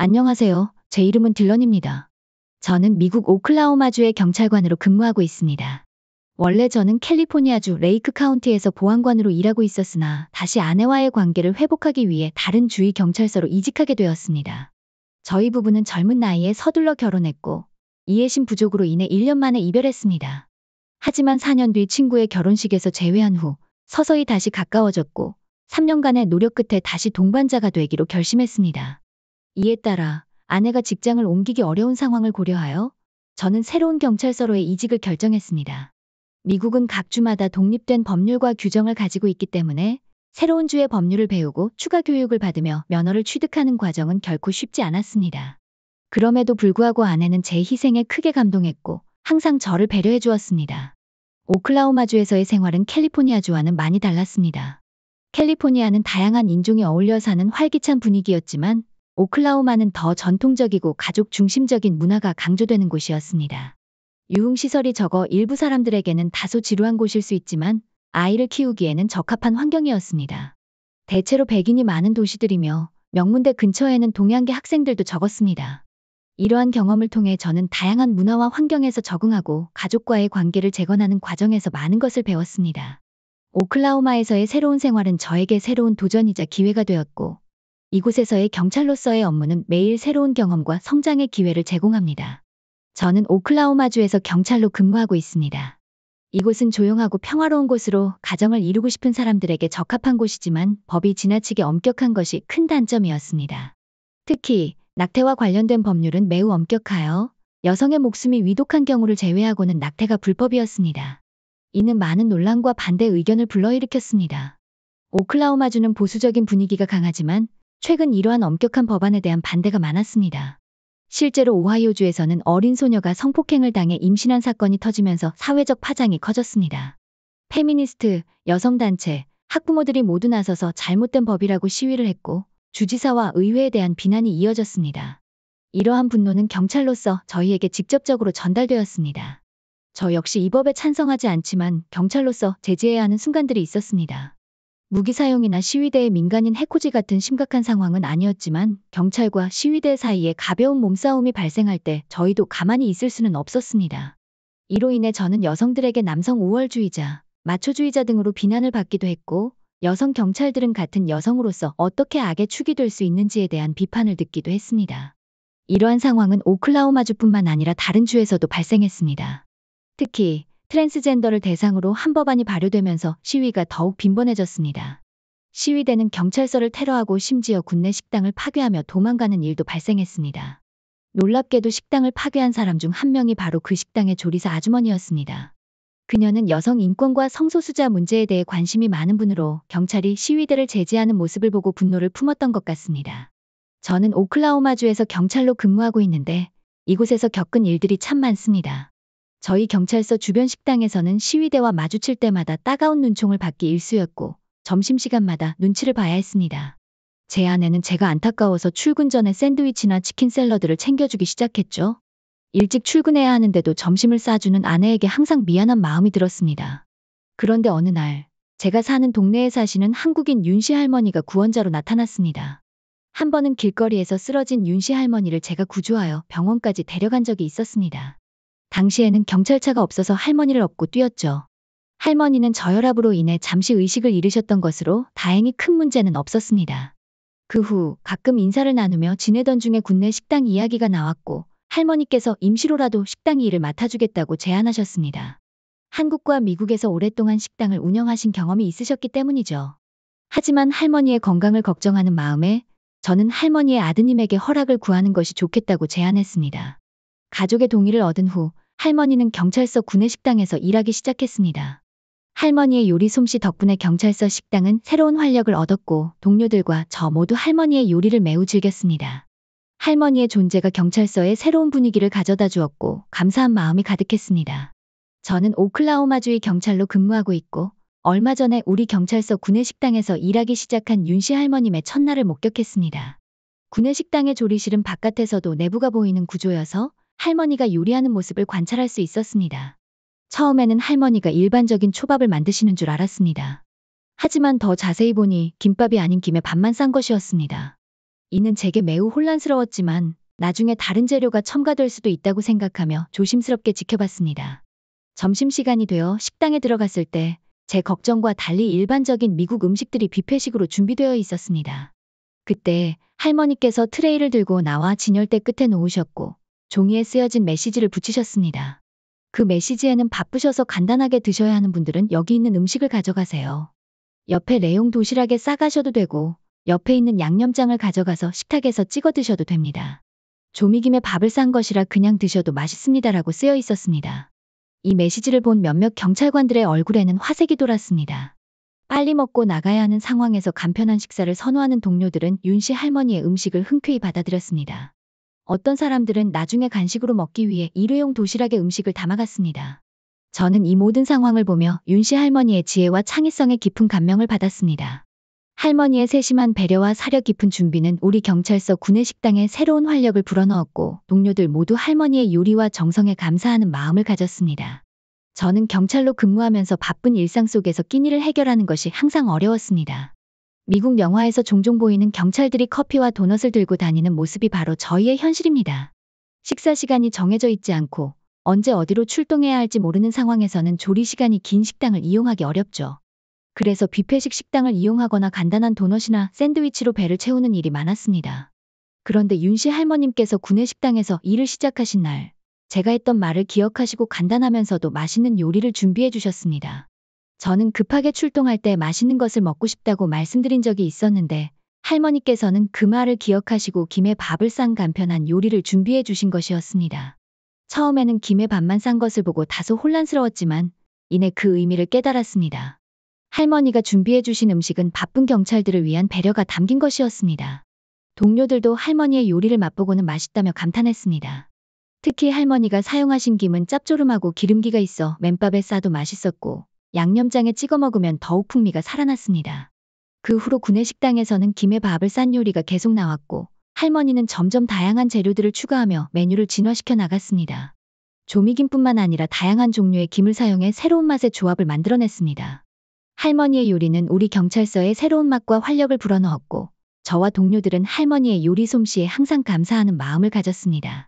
안녕하세요. 제 이름은 딜런입니다. 저는 미국 오클라호마주의 경찰관으로 근무하고 있습니다. 원래 저는 캘리포니아주 레이크 카운티에서 보안관으로 일하고 있었으나 다시 아내와의 관계를 회복하기 위해 다른 주위 경찰서로 이직하게 되었습니다. 저희 부부는 젊은 나이에 서둘러 결혼했고 이해심 부족으로 인해 1년 만에 이별했습니다. 하지만 4년 뒤 친구의 결혼식에서 제외한후 서서히 다시 가까워졌고 3년간의 노력 끝에 다시 동반자가 되기로 결심했습니다. 이에 따라 아내가 직장을 옮기기 어려운 상황을 고려하여 저는 새로운 경찰서로의 이직을 결정했습니다. 미국은 각 주마다 독립된 법률과 규정을 가지고 있기 때문에 새로운 주의 법률을 배우고 추가 교육을 받으며 면허를 취득하는 과정은 결코 쉽지 않았습니다. 그럼에도 불구하고 아내는 제 희생에 크게 감동했고 항상 저를 배려해 주었습니다. 오클라호마주에서의 생활은 캘리포니아주와는 많이 달랐습니다. 캘리포니아는 다양한 인종이 어울려 사는 활기찬 분위기였지만 오클라호마는 더 전통적이고 가족 중심적인 문화가 강조되는 곳이었습니다. 유흥시설이 적어 일부 사람들에게는 다소 지루한 곳일 수 있지만 아이를 키우기에는 적합한 환경이었습니다. 대체로 백인이 많은 도시들이며 명문대 근처에는 동양계 학생들도 적었습니다. 이러한 경험을 통해 저는 다양한 문화와 환경에서 적응하고 가족과의 관계를 재건하는 과정에서 많은 것을 배웠습니다. 오클라호마에서의 새로운 생활은 저에게 새로운 도전이자 기회가 되었고 이곳에서의 경찰로서의 업무는 매일 새로운 경험과 성장의 기회를 제공합니다. 저는 오클라호마주에서 경찰로 근무하고 있습니다. 이곳은 조용하고 평화로운 곳으로 가정을 이루고 싶은 사람들에게 적합한 곳이지만 법이 지나치게 엄격한 것이 큰 단점이었습니다. 특히 낙태와 관련된 법률은 매우 엄격하여 여성의 목숨이 위독한 경우를 제외하고는 낙태가 불법이었습니다. 이는 많은 논란과 반대 의견을 불러일으켰습니다. 오클라호마주는 보수적인 분위기가 강하지만 최근 이러한 엄격한 법안에 대한 반대가 많았습니다. 실제로 오하이오주에서는 어린 소녀가 성폭행을 당해 임신한 사건이 터지면서 사회적 파장이 커졌습니다. 페미니스트, 여성단체, 학부모들이 모두 나서서 잘못된 법이라고 시위를 했고 주지사와 의회에 대한 비난이 이어졌습니다. 이러한 분노는 경찰로서 저희에게 직접적으로 전달되었습니다. 저 역시 이 법에 찬성하지 않지만 경찰로서 제재해야 하는 순간들이 있었습니다. 무기 사용이나 시위대의 민간인 해코지 같은 심각한 상황은 아니었지만 경찰과 시위대 사이에 가벼운 몸싸움이 발생할 때 저희도 가만히 있을 수는 없었습니다. 이로 인해 저는 여성들에게 남성 우월주의자, 마초주의자 등으로 비난을 받기도 했고 여성 경찰들은 같은 여성으로서 어떻게 악의 축이 될 수 있는지에 대한 비판을 듣기도 했습니다. 이러한 상황은 오클라호마주뿐만 아니라 다른 주에서도 발생했습니다. 특히 트랜스젠더를 대상으로 한 법안이 발효되면서 시위가 더욱 빈번해졌습니다. 시위대는 경찰서를 테러하고 심지어 군내 식당을 파괴하며 도망가는 일도 발생했습니다. 놀랍게도 식당을 파괴한 사람 중 한 명이 바로 그 식당의 조리사 아주머니였습니다. 그녀는 여성 인권과 성소수자 문제에 대해 관심이 많은 분으로 경찰이 시위대를 제지하는 모습을 보고 분노를 품었던 것 같습니다. 저는 오클라호마주에서 경찰로 근무하고 있는데 이곳에서 겪은 일들이 참 많습니다. 저희 경찰서 주변 식당에서는 시위대와 마주칠 때마다 따가운 눈총을 받기 일쑤였고 점심시간마다 눈치를 봐야 했습니다. 제 아내는 제가 안타까워서 출근 전에 샌드위치나 치킨 샐러드를 챙겨주기 시작했죠. 일찍 출근해야 하는데도 점심을 싸주는 아내에게 항상 미안한 마음이 들었습니다. 그런데 어느 날 제가 사는 동네에 사시는 한국인 윤씨 할머니가 구원자로 나타났습니다. 한 번은 길거리에서 쓰러진 윤씨 할머니를 제가 구조하여 병원까지 데려간 적이 있었습니다. 당시에는 경찰차가 없어서 할머니를 업고 뛰었죠. 할머니는 저혈압으로 인해 잠시 의식을 잃으셨던 것으로 다행히 큰 문제는 없었습니다. 그 후 가끔 인사를 나누며 지내던 중에 군내 식당 이야기가 나왔고 할머니께서 임시로라도 식당 일을 맡아주겠다고 제안하셨습니다. 한국과 미국에서 오랫동안 식당을 운영하신 경험이 있으셨기 때문이죠. 하지만 할머니의 건강을 걱정하는 마음에 저는 할머니의 아드님에게 허락을 구하는 것이 좋겠다고 제안했습니다. 가족의 동의를 얻은 후 할머니는 경찰서 구내식당에서 일하기 시작했습니다. 할머니의 요리 솜씨 덕분에 경찰서 식당은 새로운 활력을 얻었고 동료들과 저 모두 할머니의 요리를 매우 즐겼습니다. 할머니의 존재가 경찰서에 새로운 분위기를 가져다 주었고 감사한 마음이 가득했습니다. 저는 오클라호마주의 경찰로 근무하고 있고 얼마 전에 우리 경찰서 구내식당에서 일하기 시작한 윤씨 할머님의 첫날을 목격했습니다. 구내식당의 조리실은 바깥에서도 내부가 보이는 구조여서 할머니가 요리하는 모습을 관찰할 수 있었습니다. 처음에는 할머니가 일반적인 초밥을 만드시는 줄 알았습니다. 하지만 더 자세히 보니 김밥이 아닌 김에 밥만 싼 것이었습니다. 이는 제게 매우 혼란스러웠지만 나중에 다른 재료가 첨가될 수도 있다고 생각하며 조심스럽게 지켜봤습니다. 점심시간이 되어 식당에 들어갔을 때 제 걱정과 달리 일반적인 미국 음식들이 뷔페식으로 준비되어 있었습니다. 그때 할머니께서 트레이를 들고 나와 진열대 끝에 놓으셨고 종이에 쓰여진 메시지를 붙이셨습니다. 그 메시지에는 바쁘셔서 간단하게 드셔야 하는 분들은 여기 있는 음식을 가져가세요. 옆에 레용 도시락에 싸가셔도 되고 옆에 있는 양념장을 가져가서 식탁에서 찍어 드셔도 됩니다. 조미김에 밥을 싼 것이라 그냥 드셔도 맛있습니다라고 쓰여 있었습니다. 이 메시지를 본 몇몇 경찰관들의 얼굴에는 화색이 돌았습니다. 빨리 먹고 나가야 하는 상황에서 간편한 식사를 선호하는 동료들은 윤씨 할머니의 음식을 흔쾌히 받아들였습니다. 어떤 사람들은 나중에 간식으로 먹기 위해 일회용 도시락에 음식을 담아갔습니다. 저는 이 모든 상황을 보며 윤씨 할머니의 지혜와 창의성에 깊은 감명을 받았습니다. 할머니의 세심한 배려와 사려 깊은 준비는 우리 경찰서 구내식당에 새로운 활력을 불어넣었고 동료들 모두 할머니의 요리와 정성에 감사하는 마음을 가졌습니다. 저는 경찰로 근무하면서 바쁜 일상 속에서 끼니를 해결하는 것이 항상 어려웠습니다. 미국 영화에서 종종 보이는 경찰들이 커피와 도넛을 들고 다니는 모습이 바로 저희의 현실입니다. 식사 시간이 정해져 있지 않고 언제 어디로 출동해야 할지 모르는 상황에서는 조리 시간이 긴 식당을 이용하기 어렵죠. 그래서 뷔페식 식당을 이용하거나 간단한 도넛이나 샌드위치로 배를 채우는 일이 많았습니다. 그런데 윤씨 할머님께서 구내식당에서 일을 시작하신 날 제가 했던 말을 기억하시고 간단하면서도 맛있는 요리를 준비해 주셨습니다. 저는 급하게 출동할 때 맛있는 것을 먹고 싶다고 말씀드린 적이 있었는데 할머니께서는 그 말을 기억하시고 김에 밥을 싼 간편한 요리를 준비해 주신 것이었습니다. 처음에는 김에 밥만 싼 것을 보고 다소 혼란스러웠지만 이내 그 의미를 깨달았습니다. 할머니가 준비해 주신 음식은 바쁜 경찰들을 위한 배려가 담긴 것이었습니다. 동료들도 할머니의 요리를 맛보고는 맛있다며 감탄했습니다. 특히 할머니가 사용하신 김은 짭조름하고 기름기가 있어 맨밥에 싸도 맛있었고 양념장에 찍어 먹으면 더욱 풍미가 살아났습니다. 그 후로 구내식당에서는 김에 밥을 싼 요리가 계속 나왔고 할머니는 점점 다양한 재료들을 추가하며 메뉴를 진화시켜 나갔습니다. 조미김뿐만 아니라 다양한 종류의 김을 사용해 새로운 맛의 조합을 만들어냈습니다. 할머니의 요리는 우리 경찰서에 새로운 맛과 활력을 불어넣었고 저와 동료들은 할머니의 요리 솜씨에 항상 감사하는 마음을 가졌습니다.